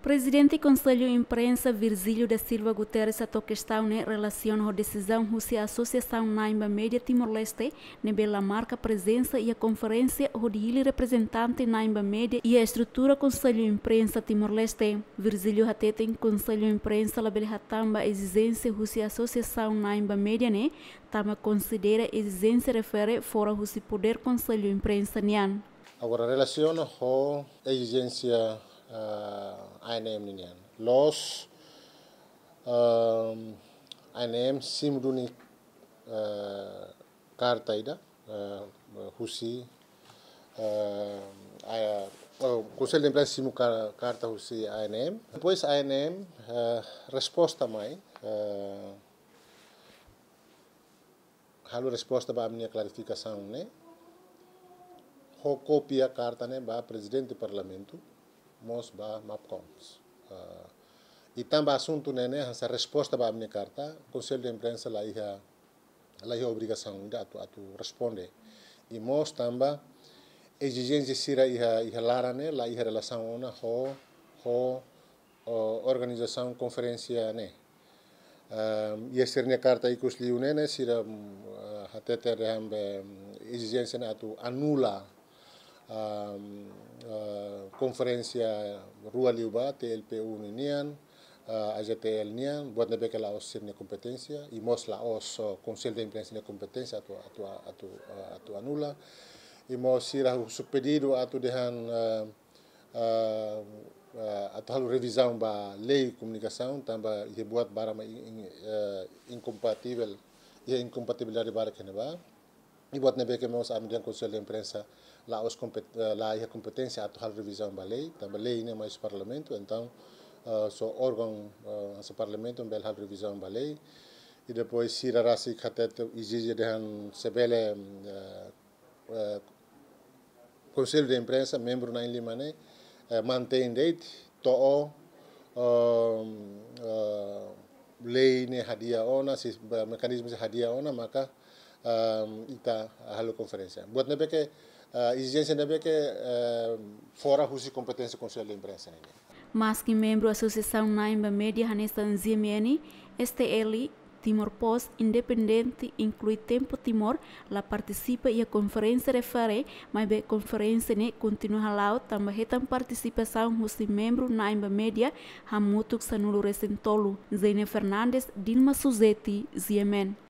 Presidente e Conselho de Imprensa Virgílio da Silva Guterres atou questão em relação à decisão da Associação Naimba Média Timor-Leste na Bela Marca presença e a conferência onde representante Naimba Média e a estrutura Conselho de Imprensa Timor-Leste. Virgílio Hatete em Conselho de Imprensa Label Hatamba exigência da Associação Naimba Média né? Tama considera exigência refere fora do poder Conselho de Imprensa Nian. Agora, relação à exigência uh einnehmen. Los einem simruni uh, kartaida uh, uh, husi oh, Conselho de Imprensa simu carta husi ANM. Depois ANM resposta mãe halu resposta para a minha clarificação, né? Rocopi copia carta né, ba presidente do parlamento mos ba mapcoms. Uh, ah, e tamba assunto nene hansa resposta ba amne carta, conselho de imprensa lá ia lá ia obrigação de a tu responde. E mos tamba exigência sira ia ia lara né, lá ia relação ona ho ho organização conferência né. Uh, ia ser ne ah, carta ikus liu nene sira uh, ah, hatete rehambe eh, exigência na tu anula um, eh, conferência konferensiya Rua Liuba, TLPU ni niyan, uh, eh, AGTL niyan, buat nabe ka laos competência, e kompetencia, imos laos uh, Conselho de Imprensa niya kompetencia ato, ato, ato, uh, eh, ato anula, imos sira su pedido ato dehan uh, uh, uh, ato halu revisão ba lei comunicação, tamba ia buat barama in, in, uh, incompatível, a incompatibilidade bara kene ba, e nebe ke que am den Conselho de imprensa lá os ah, la ia competencia atual revisão da lei ta ba lei é mais parlamento então uh, órgão do parlamento bel a revisão da lei e depois sira rasi khatet exige de Han se uh, ah, conselho ah, de imprensa membro na limane eh, mantém date to o lei ne hadia ona si mecanismo de hadia ona maka ita halo konferensya. Buat nabe ke uh, exigência nabe ke fora husi competência conselho de imprensa nini. Mas que membro associação Naimba Media Hanesta Nziemieni, este ele Timor Post Independente inclui Tempo Timor, la participa e a conferência refere, mas a conferência ne continua lá, também retam participação dos membros na Imba Media, Hamutuk Sanulo Recentolo, Zene Fernandes, Dilma Suzetti, Ziemen.